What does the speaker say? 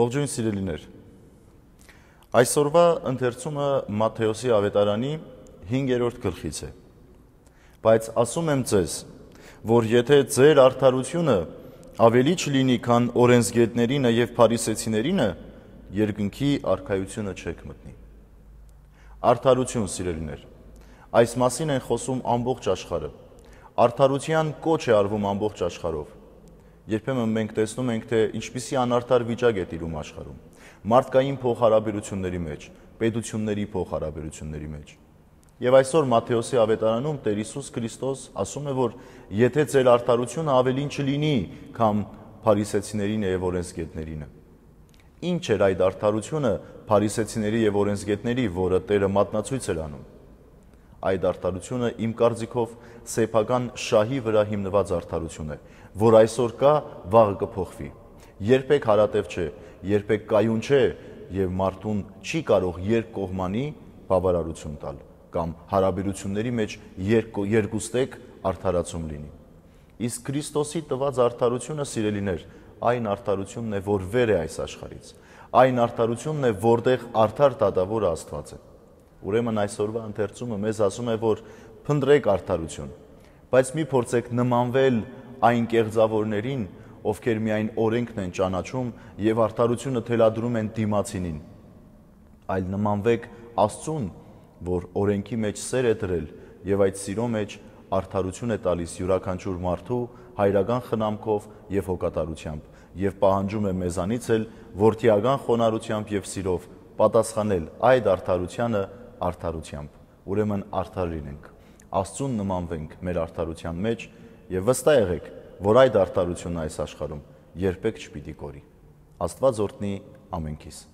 Ողջույն սիրելիներ։ Այսօրվա ընթերցումը Մատթեոսի ավետարանի 5-րդ գլխից է։ Բայց ասում եմ ձեզ, որ եթե ձեր արդարությունը ավելի չլինի, քան օրենսգետներինը եւ փարիսեցիներինը, երկնքի արքայությունը չեք մտնի։ Արդարություն, սիրելիներ։ Այս մասին են խոսում ամբողջ աշխարհը։ Արդարության կոչ է արվում ամբողջ աշխարհով Երբեմն մենք տեսնում ենք, թե ինչպիսի անարդար վիճակ է տիրում աշխարհում։ Մարդկային փոխհարաբերությունների մեջ, պետությունների փոխհարաբերությունների մեջ։ Եվ այսօր Մատթեոսի ավետարանում Տեր Հիսուս Քրիստոս ասում է, որ եթե ձեր արդարությունը ավելին չլինի, քան փարիսեցիներին եւ օրենսգետներին։ Ինչ էր այդ արդարությունը փարիսեցիների եւ օրենսգետների, որը Տերը մատնացույց էր անում այդ արդարությունը իմ կարծիքով սեփական շահի վրա հիմնված արդարություն է, որ այսօր կա, վաղը կփոխվի։ Երբեք հարատև չէ, երբեք կայուն չէ եւ մարդուն չի կարող երկկողմանի բավարարություն տալ կամ հարաբերությունների մեջ երկու երկուստեք արդարացում լինի։ Իսկ Քրիստոսի տված արդարությունը, սիրելիներ, այն արդարությունն է, որ վեր է այս աշխարից։ Այն արդարությունն է, որտեղ արդար դատավոր Աստված է։ Ուրեմն այսօրվա ընթերցումը մեզ ասում է, որ փնտրեք արդարություն, բայց մի փորձեք նմանվել այն կեղծավորներին, ովքեր միայն օրենքն են ճանաչում եւ արդարությունը թելադրում են դիմացինին, այլ նմանվեք Աստծուն, որ օրենքի մեջ սեր է դրել եւ այդ սիրո մեջ արդարություն է տալիս յուրաքանչյուր մարդու հայրական խնամքով եւ հոգատարությամբ եւ պահանջում է մեզանից էլ որդիական խոնարհությամբ եւ սիրով պատասխանել այդ արդարությանը արդարությամբ։ Ուրեմն արդար լինենք։ Աստծուն նմանվենք մեր արդարության մեջ եւ վստահ եղեք, որ այդ արդարությունը այս աշխարհում երբեք չպիտի կորի։ Աստված օրհնի ամենքիս։